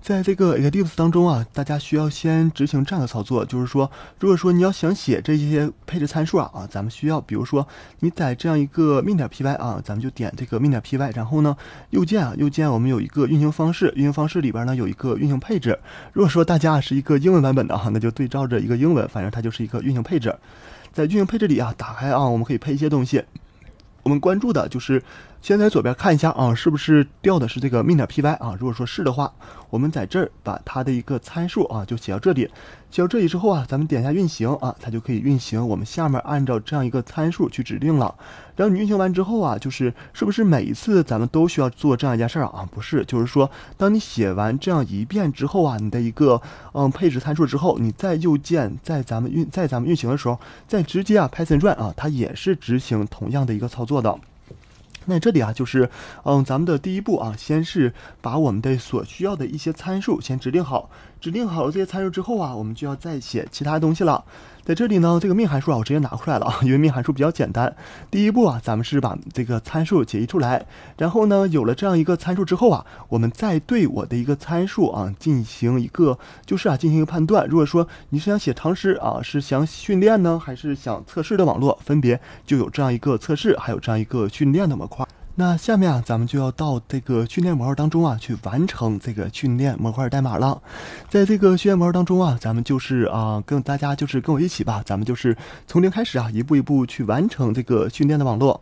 在这个 Eclipse 当中啊，大家需要先执行这样的操作，就是说，如果说你要想写这些配置参数啊啊，咱们需要，比如说你在这样一个 min 点 Py 啊，咱们就点这个 min 点 Py，然后呢右键啊右键，我们有一个运行方式，运行方式里边呢有一个运行配置。如果说大家啊是一个英文版本的哈，那就对照着一个英文，反正它就是一个运行配置。在运行配置里啊，打开啊，我们可以配一些东西，我们关注的就是。先在左边看一下啊，是不是调的是这个 m i 令 py 啊？如果说是的话，我们在这儿把它的一个参数啊就写到这里。写到这里之后啊，咱们点一下运行啊，它就可以运行。我们下面按照这样一个参数去指定了。然后你运行完之后啊，就是是不是每一次咱们都需要做这样一件事儿啊？不是，就是说，当你写完这样一遍之后啊，你的一个嗯配置参数之后，你再右键，在咱们运在咱们运行的时候，再直接啊 python run 啊，它也是执行同样的一个操作的。那这里啊，就是，嗯，咱们的第一步啊，先是把我们的所需要的一些参数先指定好。指定好了这些参数之后啊，我们就要再写其他东西了。在这里呢，这个命函数啊，我直接拿出来了，因为命函数比较简单。第一步啊，咱们是把这个参数解析出来，然后呢，有了这样一个参数之后啊，我们再对我的一个参数啊进行一个就是啊进行一个判断。如果说你是想写长诗啊，是想训练呢，还是想测试的网络，分别就有这样一个测试，还有这样一个训练的模块。那下面啊，咱们就要到这个训练模块当中啊，去完成这个训练模块代码了。在这个训练模块当中啊，咱们就是啊，跟大家就是跟我一起吧，咱们就是从零开始啊，一步一步去完成这个训练的网络。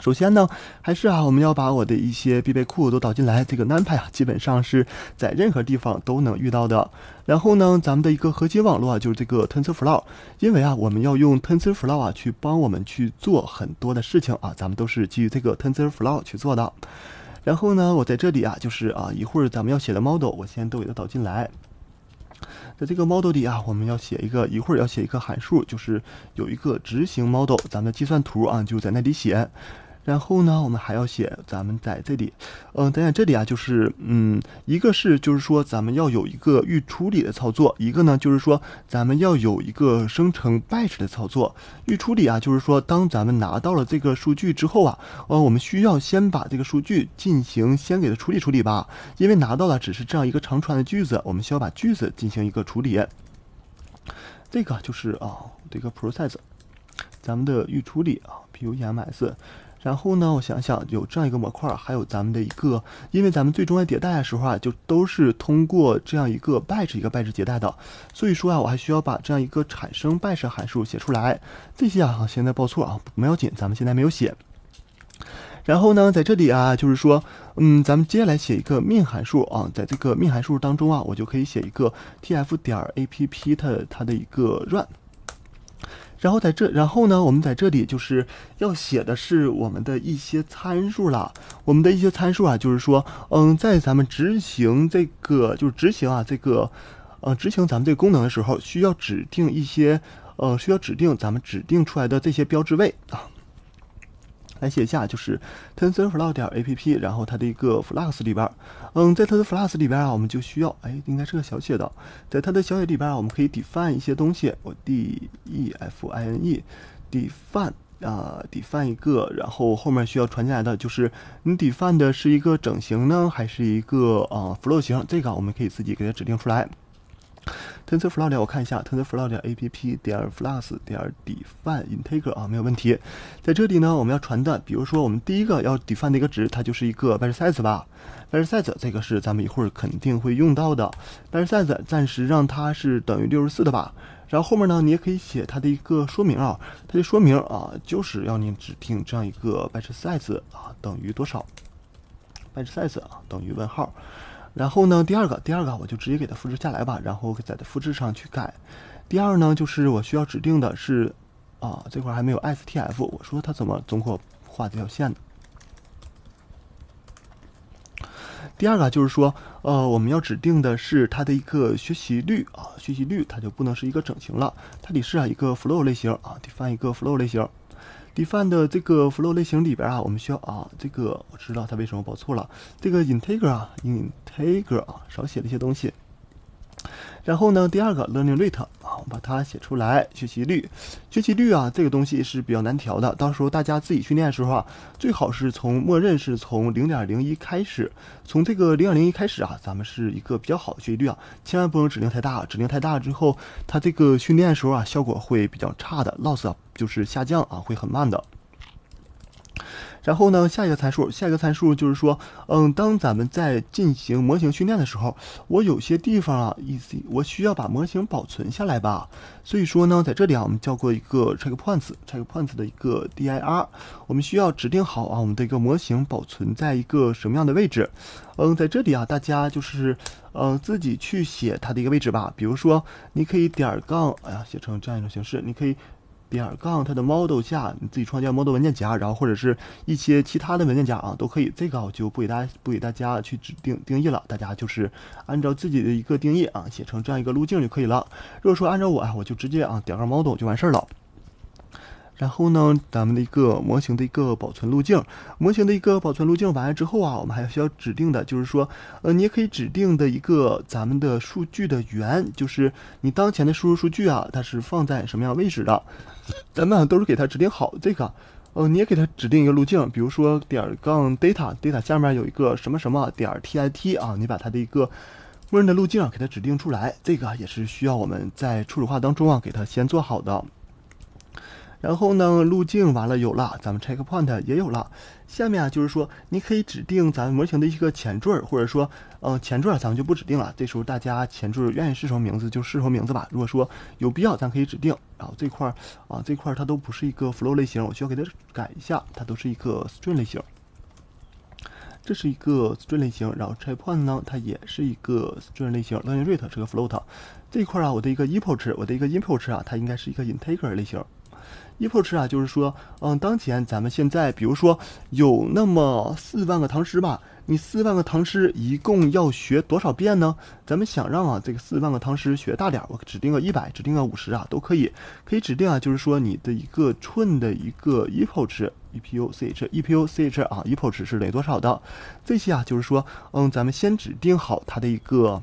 首先呢，还是啊，我们要把我的一些必备库都导进来。这个 Numpy 啊，基本上是在任何地方都能遇到的。然后呢，咱们的一个核心网络啊，就是这个 TensorFlow，因为啊，我们要用 TensorFlow 啊去帮我们去做很多的事情啊，咱们都是基于这个 TensorFlow 去做的。然后呢，我在这里啊，就是啊，一会儿咱们要写的 model，我先都给它导进来。在这个 model 里啊，我们要写一个，一会儿要写一个函数，就是有一个执行 model，咱们计算图啊，就在那里写。然后呢，我们还要写咱们在这里，嗯，下这里啊，就是嗯，一个是就是说咱们要有一个预处理的操作，一个呢就是说咱们要有一个生成 batch 的操作。预处理啊，就是说当咱们拿到了这个数据之后啊，呃，我们需要先把这个数据进行先给它处理处理吧，因为拿到的只是这样一个长串的句子，我们需要把句子进行一个处理。这个就是啊，这个 process，咱们的预处理啊，比如 ems。然后呢，我想想，有这样一个模块，还有咱们的一个，因为咱们最终在迭代的时候啊，就都是通过这样一个 batch 一个 batch 迭代的，所以说啊，我还需要把这样一个产生 batch 函数写出来。这些啊，现在报错啊，不要紧，咱们现在没有写。然后呢，在这里啊，就是说，嗯，咱们接下来写一个命函数啊，在这个命函数当中啊，我就可以写一个 tf 点 app 的它的一个 run。然后在这，然后呢，我们在这里就是要写的是我们的一些参数了。我们的一些参数啊，就是说，嗯，在咱们执行这个就是执行啊这个，呃，执行咱们这个功能的时候，需要指定一些，呃，需要指定咱们指定出来的这些标志位啊。来写一下，就是 TensorFlow 点 A P P，然后它的一个 Flux 里边，嗯，在它的 Flux 里边啊，我们就需要，哎，应该是个小写的，在它的小写里边啊，我们可以 Define 一些东西，我 D E F I N E，Define 啊，Define 一个，然后后面需要传进来的就是你 Define 的是一个整形呢，还是一个啊 Flow 型，这个我们可以自己给它指定出来。TensorFlow 点我看一下 TensorFlow 点 App 点 f l u s 点 DefineInteger 啊没有问题，在这里呢我们要传的，比如说我们第一个要 Define 的一个值，它就是一个 b a t e s i z e 吧 b a t e s i z e 这个是咱们一会儿肯定会用到的 b a t e s i z e 暂时让它是等于六十四的吧，然后后面呢你也可以写它的一个说明啊，它就说明啊就是要你指定这样一个 b a t e s i z e 啊等于多少 b a t e s i z e 啊等于问号。然后呢，第二个，第二个我就直接给它复制下来吧，然后在它复制上去改。第二呢，就是我需要指定的是，啊，这块还没有 S T F，我说它怎么总我画这条线呢？第二个就是说，呃，我们要指定的是它的一个学习率啊，学习率它就不能是一个整形了，它得是啊一个 flow 类型啊，得放一个 flow 类型。d e find 的这个 flow 类型里边啊，我们需要啊，这个我知道它为什么报错了，这个 integer 啊，integer 啊，少写了一些东西。然后呢，第二个 learning rate 啊，我把它写出来，学习率，学习率啊，这个东西是比较难调的。到时候大家自己训练的时候啊，最好是从默认是从零点零一开始，从这个零点零一开始啊，咱们是一个比较好的学习率啊，千万不能指令太大，指令太大之后，它这个训练的时候啊，效果会比较差的，loss 啊、就是下降啊，会很慢的。然后呢，下一个参数，下一个参数就是说，嗯，当咱们在进行模型训练的时候，我有些地方啊，e y 我需要把模型保存下来吧。所以说呢，在这里啊，我们叫过一个 checkpoint，checkpoint s s 的一个 dir，我们需要指定好啊，我们的一个模型保存在一个什么样的位置。嗯，在这里啊，大家就是，呃，自己去写它的一个位置吧。比如说，你可以点杠，哎呀，写成这样一种形式，你可以。点个杠，它的 model 下你自己创建 model 文件夹，然后或者是一些其他的文件夹啊，都可以。这个我就不给大家不给大家去指定定义了，大家就是按照自己的一个定义啊，写成这样一个路径就可以了。如果说按照我啊，我就直接啊点个 model 就完事儿了。然后呢，咱们的一个模型的一个保存路径，模型的一个保存路径完了之后啊，我们还需要指定的，就是说，呃，你也可以指定的一个咱们的数据的源，就是你当前的输入数据啊，它是放在什么样位置的？咱们都是给它指定好这个，呃，你也给它指定一个路径，比如说点儿杠 data data 下面有一个什么什么点儿 tit 啊，你把它的一个默认的路径给它指定出来，这个也是需要我们在初始化当中啊，给它先做好的。然后呢，路径完了有了，咱们 checkpoint 也有了。下面啊，就是说你可以指定咱模型的一个前缀，或者说，呃，前缀咱们就不指定了。这时候大家前缀愿意是什么名字就是什么名字吧。如果说有必要，咱可以指定。然后这块儿啊，这块儿它都不是一个 f l o w 类型，我需要给它改一下，它都是一个 string 类型。这是一个 string 类型，然后 checkpoint 呢，它也是一个 string 类型。learning rate 是个 float。这一块啊，我的一个 i m p o r t 我的一个 i m p o r t 啊，它应该是一个 integer 类型。epoch 啊，就是说，嗯，当前咱们现在，比如说有那么四万个唐诗吧，你四万个唐诗一共要学多少遍呢？咱们想让啊，这个四万个唐诗学大点儿，我指定个一百，指定个五十啊，都可以，可以指定啊，就是说你的一个寸的一个 epoch e p u c h，e p u c h 啊，epoch 值是等于多少的？这些啊，就是说，嗯，咱们先指定好它的一个。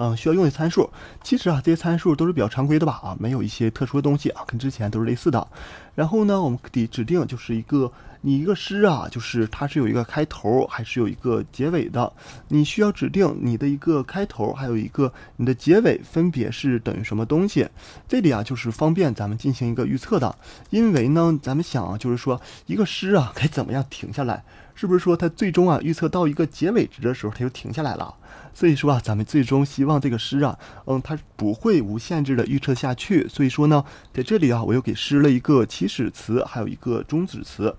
嗯，需要用的参数，其实啊，这些参数都是比较常规的吧啊，没有一些特殊的东西啊，跟之前都是类似的。然后呢，我们得指定就是一个你一个诗啊，就是它是有一个开头还是有一个结尾的，你需要指定你的一个开头，还有一个你的结尾分别是等于什么东西。这里啊，就是方便咱们进行一个预测的，因为呢，咱们想啊，就是说一个诗啊，该怎么样停下来？是不是说它最终啊预测到一个结尾值的时候，它就停下来了？所以说啊，咱们最终希望这个诗啊，嗯，它不会无限制的预测下去。所以说呢，在这里啊，我又给诗了一个起始词，还有一个终止词。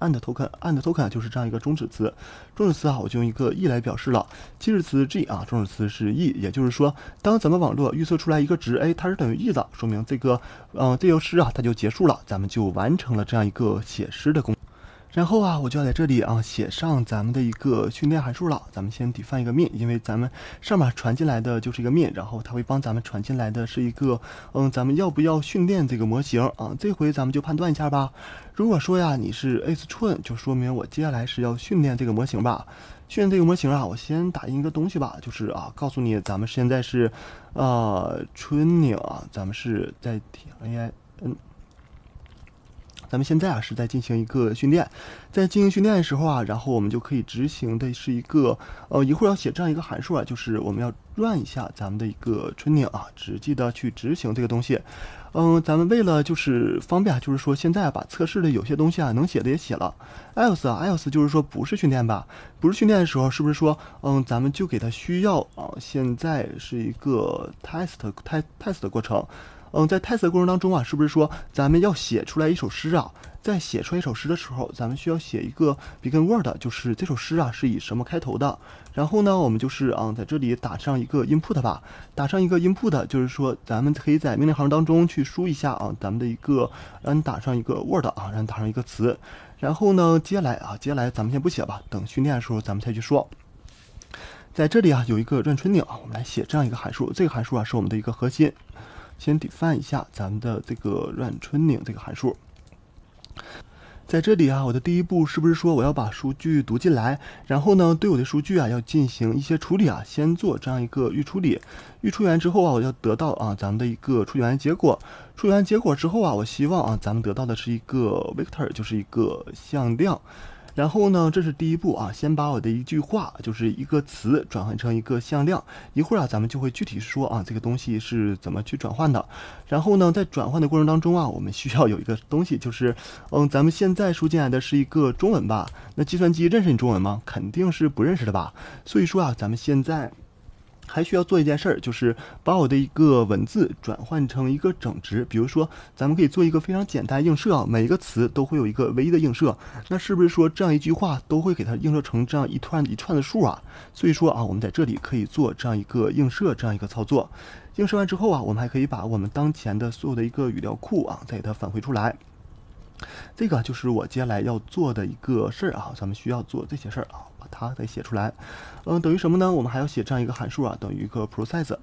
and token，and token 就是这样一个终止词。终止词啊，我就用一个 e 来表示了。起始词 g 啊，终止词是 e。也就是说，当咱们网络预测出来一个值 a，它是等于 e 的，说明这个嗯这首诗啊它就结束了，咱们就完成了这样一个写诗的工。然后啊，我就要在这里啊写上咱们的一个训练函数了。咱们先 define 一个面，因为咱们上面传进来的就是一个面，然后它会帮咱们传进来的是一个，嗯，咱们要不要训练这个模型啊？这回咱们就判断一下吧。如果说呀你是 a t r a n 就说明我接下来是要训练这个模型吧。训练这个模型啊，我先打印一个东西吧，就是啊，告诉你咱们现在是，呃，training 啊，咱们是在 T A I。咱们现在啊是在进行一个训练，在进行训练的时候啊，然后我们就可以执行的是一个，呃，一会儿要写这样一个函数啊，就是我们要 run 一下咱们的一个 training 啊，只记得去执行这个东西。嗯，咱们为了就是方便啊，就是说现在把测试的有些东西啊能写的也写了。else，else 啊就是说不是训练吧？不是训练的时候，是不是说，嗯，咱们就给它需要啊？现在是一个 test，test，test 的过程。嗯，在测 t 过程当中啊，是不是说咱们要写出来一首诗啊？在写出一首诗的时候，咱们需要写一个 begin word，就是这首诗啊是以什么开头的。然后呢，我们就是啊，在这里打上一个 input 吧，打上一个 input，就是说咱们可以在命令行当中去输一下啊，咱们的一个让打上一个 word 啊，让你打上一个词。然后呢，接下来啊，接下来咱们先不写吧，等训练的时候咱们再去说。在这里啊，有一个闰春鸟，我们来写这样一个函数，这个函数啊是我们的一个核心。先 define 一下咱们的这个 run training 这个函数，在这里啊，我的第一步是不是说我要把数据读进来，然后呢，对我的数据啊要进行一些处理啊，先做这样一个预处理，预处理完之后啊，我要得到啊咱们的一个处理完结果，处理完结果之后啊，我希望啊咱们得到的是一个 vector，就是一个向量。然后呢，这是第一步啊，先把我的一句话，就是一个词转换成一个向量。一会儿啊，咱们就会具体说啊，这个东西是怎么去转换的。然后呢，在转换的过程当中啊，我们需要有一个东西，就是，嗯，咱们现在输进来的是一个中文吧？那计算机认识你中文吗？肯定是不认识的吧。所以说啊，咱们现在。还需要做一件事儿，就是把我的一个文字转换成一个整值。比如说，咱们可以做一个非常简单映射啊，每一个词都会有一个唯一的映射。那是不是说这样一句话都会给它映射成这样一串一串的数啊？所以说啊，我们在这里可以做这样一个映射这样一个操作。映射完之后啊，我们还可以把我们当前的所有的一个语料库啊，再给它返回出来。这个就是我接下来要做的一个事儿啊，咱们需要做这些事儿啊，把它给写出来。嗯，等于什么呢？我们还要写这样一个函数啊，等于一个 process，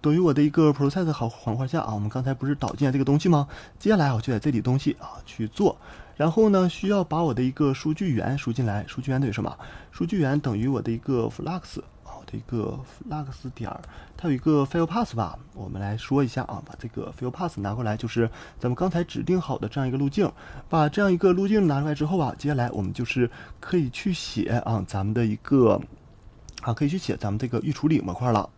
等于我的一个 process 好环块下啊。我们刚才不是导进来这个东西吗？接下来我就在这里东西啊去做，然后呢，需要把我的一个数据源输进来。数据源等于什么？数据源等于我的一个 flux。的一个 Lux 点儿，它有一个 FilePass 吧，我们来说一下啊，把这个 FilePass 拿过来，就是咱们刚才指定好的这样一个路径，把这样一个路径拿出来之后啊，接下来我们就是可以去写啊，咱们的一个啊，可以去写咱们这个预处理模块了。